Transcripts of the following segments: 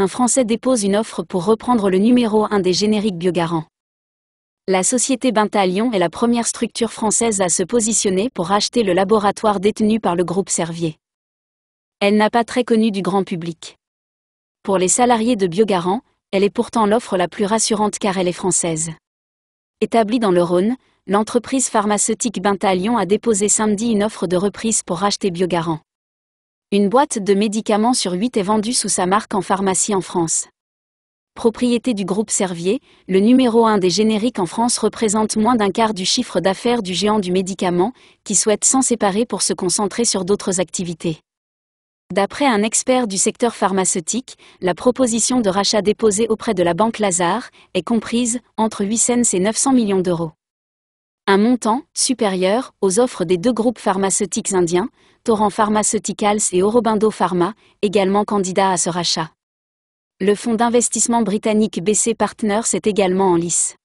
un Français dépose une offre pour reprendre le numéro 1 des génériques Biogarant. La société Binta Lyon est la première structure française à se positionner pour racheter le laboratoire détenu par le groupe Servier. Elle n'a pas très connu du grand public. Pour les salariés de Biogarant, elle est pourtant l'offre la plus rassurante car elle est française. Établie dans le Rhône, l'entreprise pharmaceutique Binta a déposé samedi une offre de reprise pour racheter Biogarant. Une boîte de médicaments sur 8 est vendue sous sa marque en pharmacie en France. Propriété du groupe Servier, le numéro 1 des génériques en France représente moins d'un quart du chiffre d'affaires du géant du médicament, qui souhaite s'en séparer pour se concentrer sur d'autres activités. D'après un expert du secteur pharmaceutique, la proposition de rachat déposée auprès de la banque Lazare est comprise entre 8 cents et 900 millions d'euros un montant supérieur aux offres des deux groupes pharmaceutiques indiens, Torrent Pharmaceuticals et Aurobindo Pharma, également candidats à ce rachat. Le fonds d'investissement britannique BC Partners est également en lice.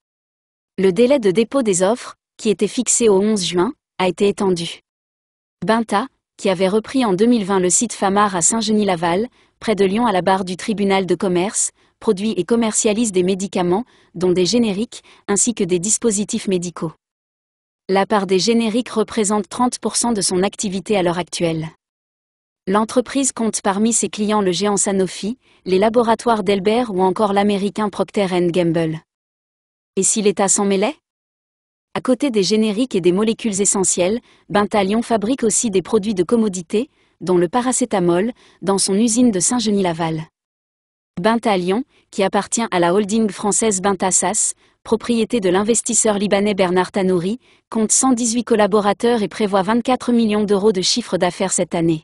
Le délai de dépôt des offres, qui était fixé au 11 juin, a été étendu. Binta, qui avait repris en 2020 le site Famar à Saint-Genis-Laval, près de Lyon à la barre du tribunal de commerce, produit et commercialise des médicaments, dont des génériques, ainsi que des dispositifs médicaux la part des génériques représente 30% de son activité à l'heure actuelle. L'entreprise compte parmi ses clients le géant Sanofi, les laboratoires Delbert ou encore l'américain Procter Gamble. Et si l'État s'en mêlait À côté des génériques et des molécules essentielles, Bintalion fabrique aussi des produits de commodité, dont le paracétamol, dans son usine de Saint-Genis-Laval. Lyon, qui appartient à la holding française SAS, propriété de l'investisseur libanais Bernard Tanouri, compte 118 collaborateurs et prévoit 24 millions d'euros de chiffre d'affaires cette année.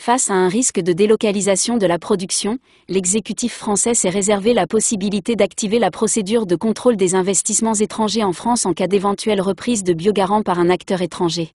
Face à un risque de délocalisation de la production, l'exécutif français s'est réservé la possibilité d'activer la procédure de contrôle des investissements étrangers en France en cas d'éventuelle reprise de Biogarant par un acteur étranger.